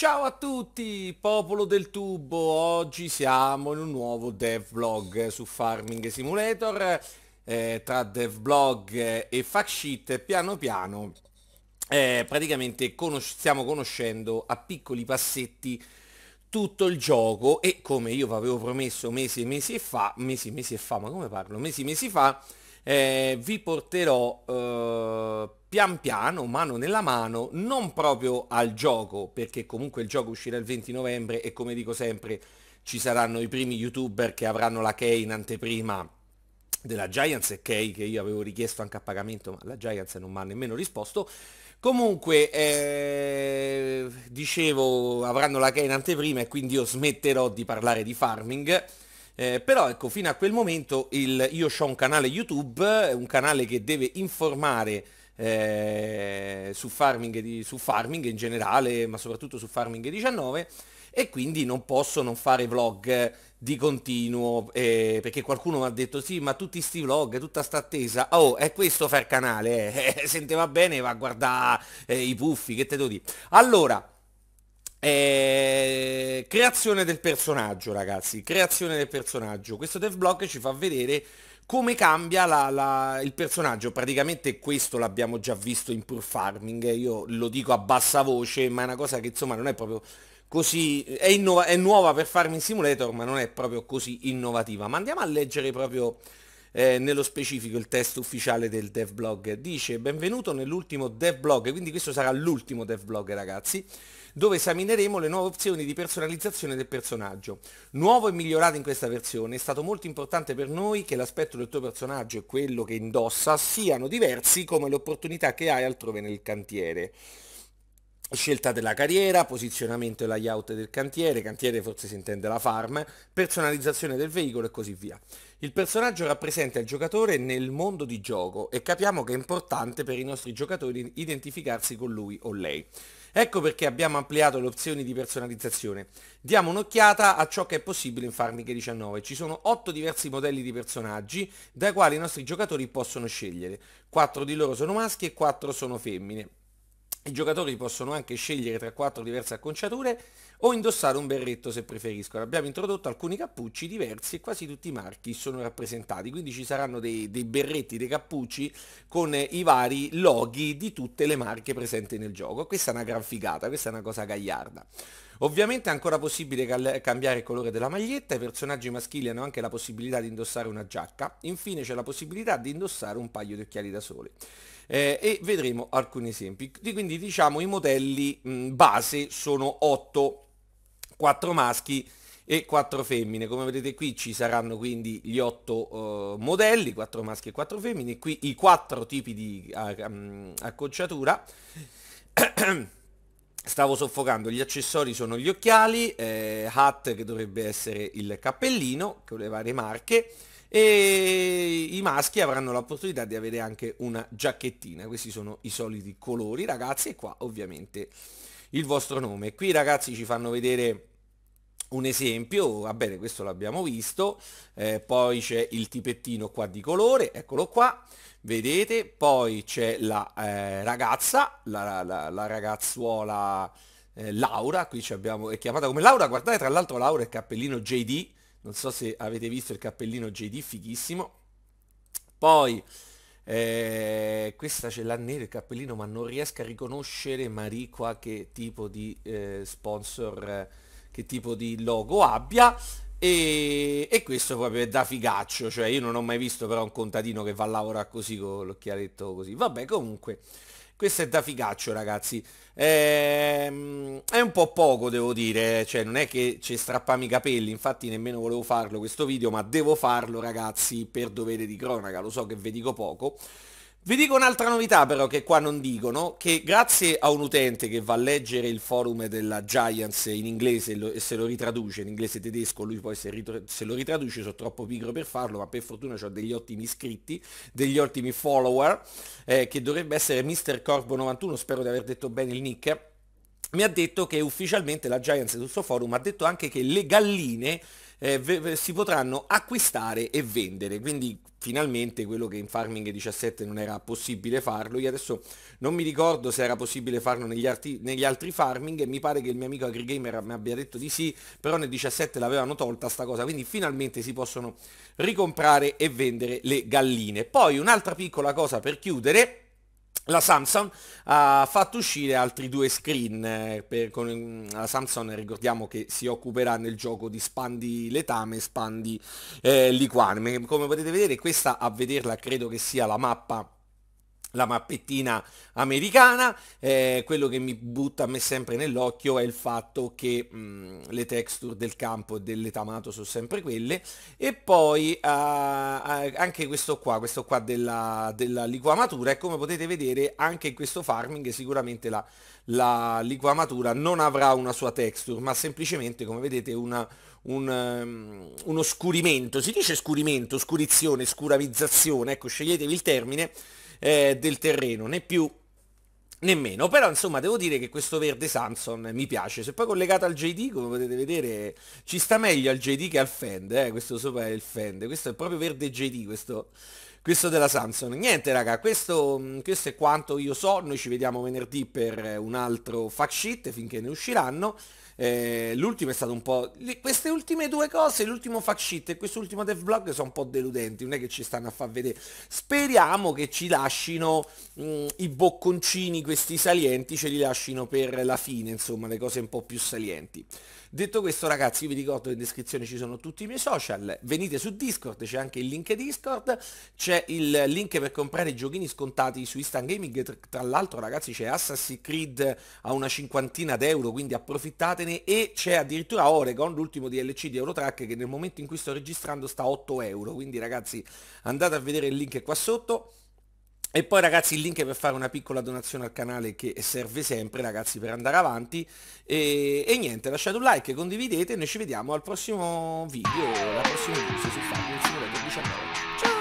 Ciao a tutti, popolo del tubo, oggi siamo in un nuovo devlog su Farming Simulator eh, Tra devlog e factsheet, piano piano eh, praticamente conos stiamo conoscendo a piccoli passetti tutto il gioco E come io vi avevo promesso mesi e mesi fa, mesi e mesi fa, ma come parlo? Mesi e mesi fa eh, vi porterò eh, pian piano, mano nella mano, non proprio al gioco, perché comunque il gioco uscirà il 20 novembre e come dico sempre ci saranno i primi youtuber che avranno la key in anteprima della Giants e key che io avevo richiesto anche a pagamento, ma la Giants non mi ha nemmeno risposto. Comunque, eh, dicevo, avranno la key in anteprima e quindi io smetterò di parlare di farming. Eh, però ecco, fino a quel momento il, io ho un canale YouTube, un canale che deve informare eh, su, farming di, su farming in generale, ma soprattutto su farming 19 e quindi non posso non fare vlog di continuo eh, perché qualcuno mi ha detto sì ma tutti sti vlog tutta sta attesa oh è questo far canale eh. eh sente va bene va a guardare eh, i puffi che te devo dire allora eh, creazione del personaggio ragazzi creazione del personaggio questo dev blog ci fa vedere come cambia la, la, il personaggio? Praticamente questo l'abbiamo già visto in Pure Farming, eh, io lo dico a bassa voce, ma è una cosa che insomma non è proprio così... È, innova, è nuova per Farming Simulator, ma non è proprio così innovativa. Ma andiamo a leggere proprio eh, nello specifico il testo ufficiale del devblog. Dice, benvenuto nell'ultimo devblog, quindi questo sarà l'ultimo devblog ragazzi dove esamineremo le nuove opzioni di personalizzazione del personaggio. Nuovo e migliorato in questa versione è stato molto importante per noi che l'aspetto del tuo personaggio e quello che indossa siano diversi come le opportunità che hai altrove nel cantiere scelta della carriera, posizionamento e layout del cantiere, cantiere forse si intende la farm, personalizzazione del veicolo e così via. Il personaggio rappresenta il giocatore nel mondo di gioco e capiamo che è importante per i nostri giocatori identificarsi con lui o lei. Ecco perché abbiamo ampliato le opzioni di personalizzazione. Diamo un'occhiata a ciò che è possibile in Farmiche 19. Ci sono 8 diversi modelli di personaggi dai quali i nostri giocatori possono scegliere. 4 di loro sono maschi e 4 sono femmine. I giocatori possono anche scegliere tra quattro diverse acconciature o indossare un berretto se preferiscono. Abbiamo introdotto alcuni cappucci diversi e quasi tutti i marchi sono rappresentati, quindi ci saranno dei, dei berretti, dei cappucci con eh, i vari loghi di tutte le marche presenti nel gioco. Questa è una gran figata, questa è una cosa gagliarda. Ovviamente è ancora possibile cambiare il colore della maglietta, i personaggi maschili hanno anche la possibilità di indossare una giacca, infine c'è la possibilità di indossare un paio di occhiali da sole eh, e vedremo alcuni esempi. Quindi diciamo i modelli mh, mm, base sono 8, 4 maschi e 4 femmine. Come vedete qui ci saranno quindi gli 8 uh, eh, modelli, 4 maschi e 4 femmine, qui i 4 tipi di uh, acconciatura. Stavo soffocando, gli accessori sono gli occhiali, eh, hat che dovrebbe essere il cappellino, con le varie marche, e i maschi avranno l'opportunità di avere anche una giacchettina questi sono i soliti colori ragazzi e qua ovviamente il vostro nome qui ragazzi ci fanno vedere un esempio, va bene questo l'abbiamo visto, eh, poi c'è il tipettino qua di colore, eccolo qua, vedete, poi c'è la eh, ragazza, la, la, la ragazzuola eh, Laura, qui abbiamo, è chiamata come Laura, guardate tra l'altro Laura è il cappellino JD, non so se avete visto il cappellino JD fighissimo poi eh, questa ce l'ha nero il cappellino ma non riesco a riconoscere Marie qua che tipo di eh, sponsor che tipo di logo abbia e, e, questo proprio è da figaccio, cioè io non ho mai visto però un contadino che va a lavorare così con l'occhialetto così. Vabbè, comunque, questo è da figaccio ragazzi ehm, È un po' poco devo dire Cioè non è che ci strappami i capelli Infatti nemmeno volevo farlo questo video Ma devo farlo ragazzi per dovere di cronaca Lo so che vi dico poco vi dico un'altra novità però che qua non dicono, che grazie a un utente che va a leggere il forum della Giants in inglese e se lo ritraduce, in inglese tedesco, lui poi se, se lo ritraduce, sono troppo pigro per farlo, ma per fortuna ho degli ottimi iscritti, degli ottimi follower, eh, che dovrebbe essere Mr. Corbo91, spero di aver detto bene il nick, mi ha detto che ufficialmente la Giants sul suo forum ha detto anche che le galline eh, si potranno acquistare e vendere, quindi finalmente quello che in Farming 17 non era possibile farlo. Io adesso non mi ricordo se era possibile farlo negli, arti, negli altri Farming e mi pare che il mio amico AgriGamer mi abbia detto di sì, però nel 17 l'avevano tolta sta cosa, quindi finalmente si possono ricomprare e vendere le galline. Poi un'altra piccola cosa per chiudere la Samsung ha fatto uscire altri due screen, eh, per, con, la Samsung ricordiamo che si occuperà nel gioco di spandi letame, spandi eh, liquame, come potete vedere questa a vederla credo che sia la mappa la mappettina americana, eh, quello che mi butta a me sempre nell'occhio è il fatto che mh, mm, le texture del campo e dell'etamato sono sempre quelle e poi eh, anche questo qua, questo qua della, della liquamatura e come potete vedere anche in questo farming sicuramente la, la liquamatura non avrà una sua texture ma semplicemente come vedete una, un, um, ehm, uno scurimento, si dice scurimento, scurizione, scuravizzazione, ecco sceglietevi il termine eh, del terreno, né più Nemmeno, però insomma devo dire che questo verde Samson mi piace, se poi collegato al JD come potete vedere ci sta meglio al JD che al Fend, eh? questo sopra è il Fend, questo è proprio verde JD questo questo della Samsung. Niente raga, questo, mm, questo è quanto io so, noi ci vediamo venerdì per eh, un altro fact sheet finché ne usciranno. Eh, l'ultimo è stato un po'... Queste ultime due cose, l'ultimo fact sheet e quest'ultimo dev vlog sono un po' deludenti, non è che ci stanno a far vedere. Speriamo che ci lascino mh, mm, i bocconcini, questi salienti, ce li lascino per la fine, insomma, le cose un po' più salienti. Detto questo ragazzi io vi ricordo che in descrizione ci sono tutti i miei social, venite su Discord, c'è anche il link Discord, c'è il link per comprare i giochini scontati su Instant Gaming, tra l'altro ragazzi c'è Assassin's Creed a una cinquantina d'euro, quindi approfittatene e c'è addirittura Oregon, l'ultimo DLC di Eurotrack che nel momento in cui sto registrando sta a 8 euro, quindi ragazzi andate a vedere il link qua sotto. E poi ragazzi il link è per fare una piccola donazione al canale che serve sempre ragazzi per andare avanti e, e niente lasciate un like, condividete e noi ci vediamo al prossimo video, alla prossima news su Farming del 19. Ciao!